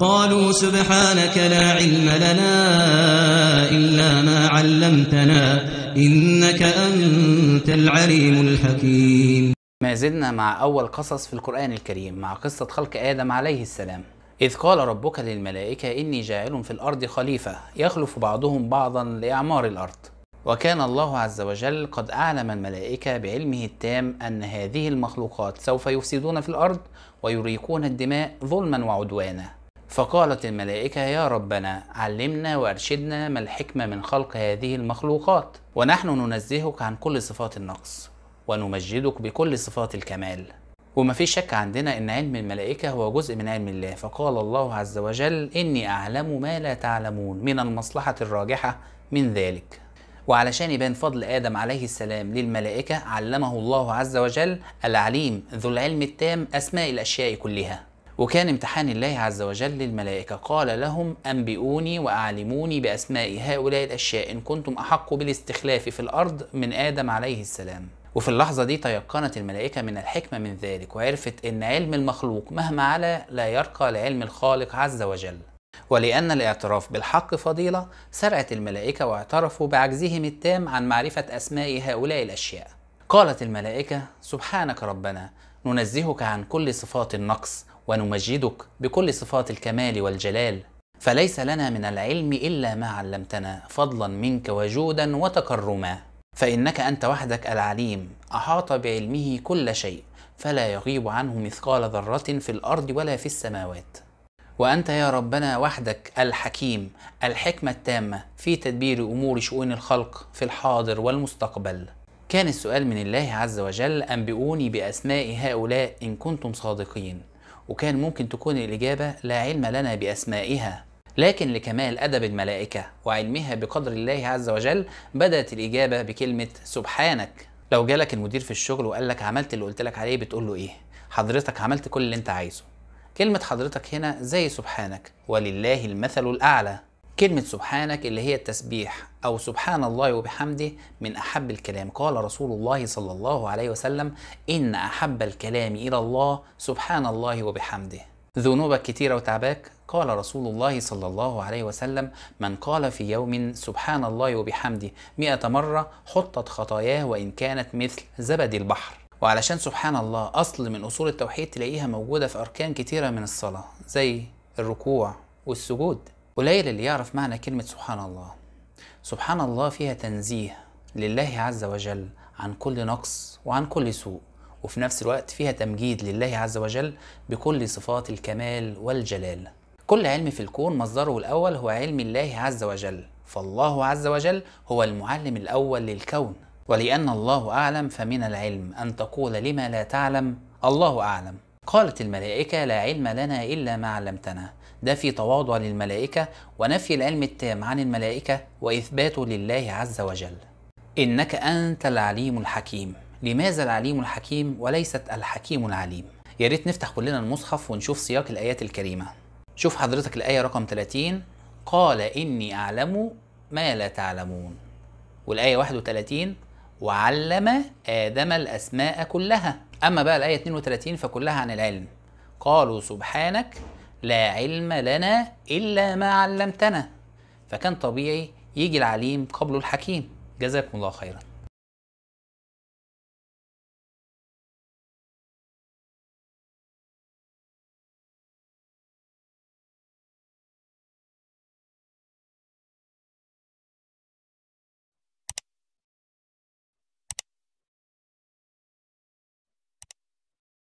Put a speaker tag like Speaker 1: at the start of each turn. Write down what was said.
Speaker 1: قالوا سبحانك لا علم لنا إلا ما علمتنا إنك أنت العليم الحكيم ما زلنا مع أول قصص في القرآن الكريم مع قصة خلق آدم عليه السلام إذ قال ربك للملائكة إني جاعل في الأرض خليفة يخلف بعضهم بعضا لإعمار الأرض وكان الله عز وجل قد أعلم الملائكة بعلمه التام أن هذه المخلوقات سوف يفسدون في الأرض ويريقون الدماء ظلما وعدوانا فقالت الملائكة يا ربنا علمنا وارشدنا ما الحكمة من خلق هذه المخلوقات ونحن ننزهك عن كل صفات النقص ونمجدك بكل صفات الكمال وما في شك عندنا ان علم الملائكة هو جزء من علم الله فقال الله عز وجل اني اعلم ما لا تعلمون من المصلحة الراجحة من ذلك وعلشان يبان فضل آدم عليه السلام للملائكة علمه الله عز وجل العليم ذو العلم التام أسماء الأشياء كلها وكان امتحان الله عز وجل للملائكة قال لهم أنبئوني وأعلموني بأسماء هؤلاء الأشياء إن كنتم أحق بالاستخلاف في الأرض من آدم عليه السلام وفي اللحظة دي تيقنت الملائكة من الحكمة من ذلك وعرفت أن علم المخلوق مهما علا لا يرقى لعلم الخالق عز وجل ولأن الاعتراف بالحق فضيلة سرعت الملائكة واعترفوا بعجزهم التام عن معرفة أسماء هؤلاء الأشياء قالت الملائكة سبحانك ربنا ننزهك عن كل صفات النقص ونمجدك بكل صفات الكمال والجلال فليس لنا من العلم الا ما علمتنا فضلا منك وجودا وتكرما فانك انت وحدك العليم احاط بعلمه كل شيء فلا يغيب عنه مثقال ذره في الارض ولا في السماوات وانت يا ربنا وحدك الحكيم الحكمه التامه في تدبير امور شؤون الخلق في الحاضر والمستقبل كان السؤال من الله عز وجل انبئوني باسماء هؤلاء ان كنتم صادقين وكان ممكن تكون الإجابة لا علم لنا بأسمائها لكن لكمال أدب الملائكة وعلمها بقدر الله عز وجل بدأت الإجابة بكلمة سبحانك لو جالك المدير في الشغل وقال لك عملت اللي قلت لك عليه بتقول له إيه حضرتك عملت كل اللي أنت عايزه كلمة حضرتك هنا زي سبحانك ولله المثل الأعلى كلمة سبحانك اللي هي التسبيح أو سبحان الله وبحمده من أحب الكلام قال رسول الله صلى الله عليه وسلم إن أحب الكلام إلى الله سبحان الله وبحمده ذنوبك كتيرة وتعباك قال رسول الله صلى الله عليه وسلم من قال في يوم سبحان الله وبحمده مئة مرة حطت خطاياه وإن كانت مثل زبد البحر وعلشان سبحان الله أصل من أصول التوحيد تلاقيها موجودة في أركان كتيرة من الصلاة زي الركوع والسجود قليل اللي يعرف معنى كلمة سبحان الله سبحان الله فيها تنزيه لله عز وجل عن كل نقص وعن كل سوء وفي نفس الوقت فيها تمجيد لله عز وجل بكل صفات الكمال والجلال كل علم في الكون مصدره الأول هو علم الله عز وجل فالله عز وجل هو المعلم الأول للكون ولأن الله أعلم فمن العلم أن تقول لما لا تعلم الله أعلم قالت الملائكة لا علم لنا إلا ما علمتنا ده في تواضع للملائكة ونفي العلم التام عن الملائكة وإثباته لله عز وجل إنك أنت العليم الحكيم لماذا العليم الحكيم وليست الحكيم العليم يا ريت نفتح كلنا المصحف ونشوف سياق الآيات الكريمة شوف حضرتك الآية رقم 30 قال إني أعلم ما لا تعلمون والآية 31 وعلم آدم الأسماء كلها أما بقى الآية 32 فكلها عن العلم قالوا سبحانك لا علم لنا إلا ما علمتنا فكان طبيعي يجي العليم قبل الحكيم جزاكم الله خيرا